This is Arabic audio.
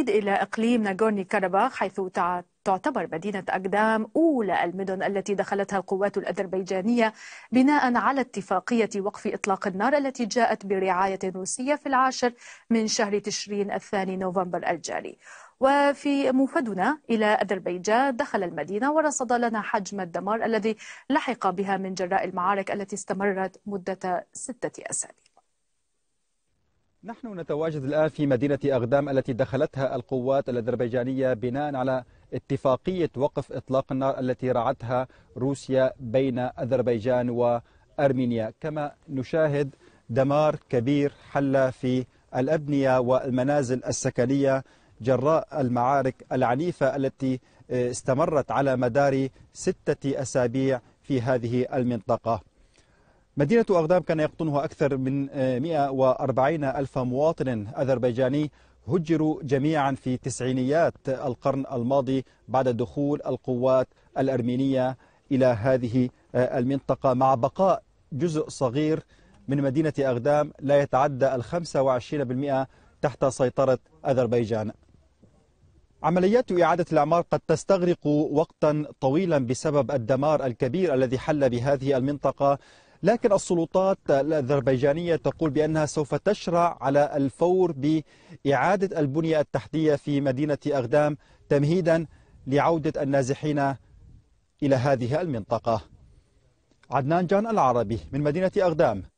إلى إقليم ناغورني كارباخ حيث تعتبر مدينة أقدام أولى المدن التي دخلتها القوات الأذربيجانية بناء على اتفاقية وقف إطلاق النار التي جاءت برعاية روسية في العاشر من شهر تشرين الثاني نوفمبر الجاري وفي موفدنا إلى أذربيجان دخل المدينة ورصد لنا حجم الدمار الذي لحق بها من جراء المعارك التي استمرت مدة ستة أسابيع نحن نتواجد الآن في مدينة أغدام التي دخلتها القوات الأذربيجانية بناء على اتفاقية وقف إطلاق النار التي رعتها روسيا بين أذربيجان وأرمينيا كما نشاهد دمار كبير حل في الأبنية والمنازل السكنية جراء المعارك العنيفة التي استمرت على مدار ستة أسابيع في هذه المنطقة مدينة أغدام كان يقطنها أكثر من 140 آه، ألف مواطن أذربيجاني هجروا جميعا في تسعينيات القرن الماضي بعد دخول القوات الأرمينية إلى هذه آه، المنطقة مع بقاء جزء صغير من مدينة أغدام لا يتعدى الخمسة وعشرين بالمئة تحت سيطرة أذربيجان عمليات إعادة الإعمار قد تستغرق وقتا طويلا بسبب الدمار الكبير الذي حل بهذه المنطقة لكن السلطات الأذربيجانية تقول بأنها سوف تشرع على الفور بإعادة البنية التحتية في مدينة أغدام تمهيدا لعودة النازحين إلى هذه المنطقة عدنان جان العربي من مدينة أغدام